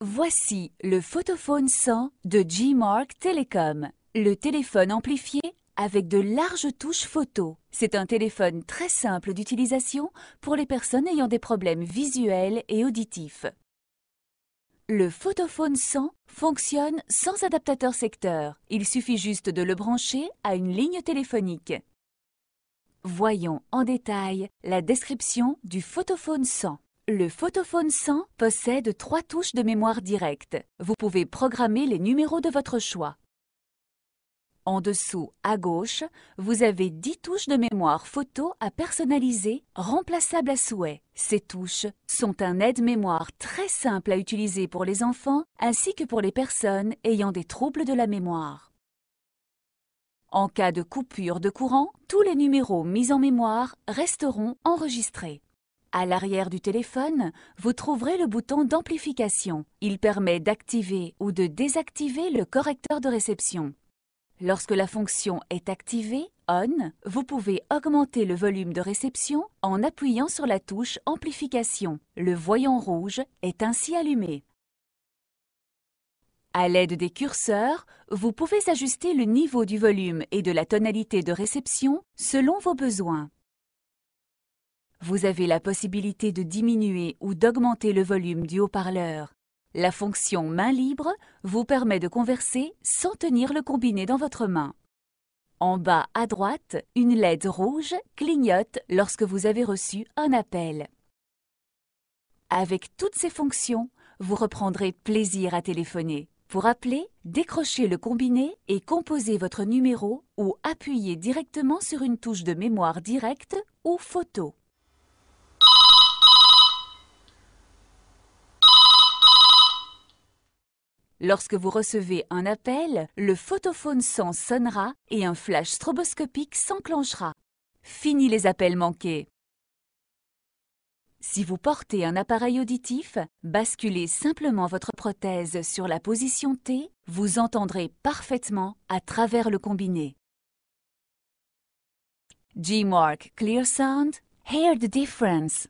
Voici le Photophone 100 de G-Mark Telecom, le téléphone amplifié avec de larges touches photo. C'est un téléphone très simple d'utilisation pour les personnes ayant des problèmes visuels et auditifs. Le Photophone 100 fonctionne sans adaptateur secteur. Il suffit juste de le brancher à une ligne téléphonique. Voyons en détail la description du Photophone 100. Le Photophone 100 possède trois touches de mémoire directe. Vous pouvez programmer les numéros de votre choix. En dessous, à gauche, vous avez 10 touches de mémoire photo à personnaliser, remplaçables à souhait. Ces touches sont un aide-mémoire très simple à utiliser pour les enfants ainsi que pour les personnes ayant des troubles de la mémoire. En cas de coupure de courant, tous les numéros mis en mémoire resteront enregistrés. À l'arrière du téléphone, vous trouverez le bouton d'amplification. Il permet d'activer ou de désactiver le correcteur de réception. Lorsque la fonction est activée, ON, vous pouvez augmenter le volume de réception en appuyant sur la touche Amplification. Le voyant rouge est ainsi allumé. À l'aide des curseurs, vous pouvez ajuster le niveau du volume et de la tonalité de réception selon vos besoins vous avez la possibilité de diminuer ou d'augmenter le volume du haut-parleur. La fonction main libre vous permet de converser sans tenir le combiné dans votre main. En bas à droite, une LED rouge clignote lorsque vous avez reçu un appel. Avec toutes ces fonctions, vous reprendrez plaisir à téléphoner. Pour appeler, décrochez le combiné et composez votre numéro ou appuyez directement sur une touche de mémoire directe ou photo. Lorsque vous recevez un appel, le photophone sans sonnera et un flash stroboscopique s'enclenchera. Fini les appels manqués. Si vous portez un appareil auditif, basculez simplement votre prothèse sur la position T, vous entendrez parfaitement à travers le combiné. G-Mark Clear Sound, hear the difference.